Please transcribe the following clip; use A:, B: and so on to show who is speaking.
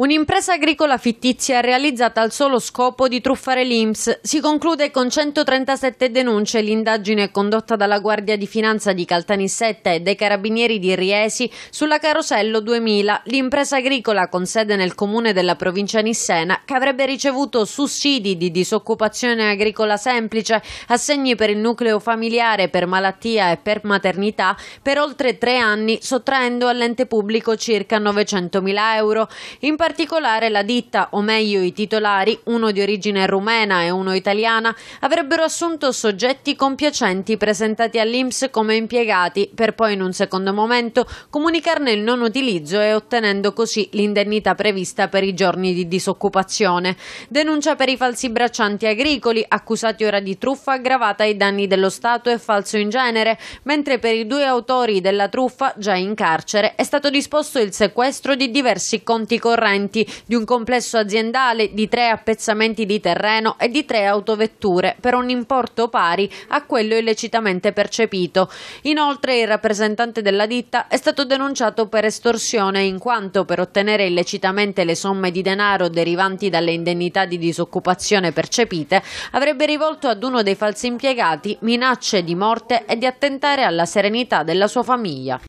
A: Un'impresa agricola fittizia realizzata al solo scopo di truffare l'Inps. Si conclude con 137 denunce l'indagine condotta dalla Guardia di Finanza di Caltanissetta e dai Carabinieri di Riesi sulla Carosello 2000, l'impresa agricola con sede nel comune della provincia Nissena che avrebbe ricevuto sussidi di disoccupazione agricola semplice, assegni per il nucleo familiare, per malattia e per maternità per oltre tre anni sottraendo all'ente pubblico circa 900.000 euro. In particolare la ditta, o meglio i titolari, uno di origine rumena e uno italiana, avrebbero assunto soggetti compiacenti presentati all'Inps come impiegati, per poi in un secondo momento comunicarne il non utilizzo e ottenendo così l'indennità prevista per i giorni di disoccupazione. Denuncia per i falsi braccianti agricoli, accusati ora di truffa aggravata ai danni dello Stato e falso in genere, mentre per i due autori della truffa, già in carcere, è stato disposto il sequestro di diversi conti correnti seguenti di un complesso aziendale di tre appezzamenti di terreno e di tre autovetture per un importo pari a quello illecitamente percepito. Inoltre il rappresentante della ditta è stato denunciato per estorsione in quanto per ottenere illecitamente le somme di denaro derivanti dalle indennità di disoccupazione percepite avrebbe rivolto ad uno dei falsi impiegati minacce di morte e di attentare alla serenità della sua famiglia.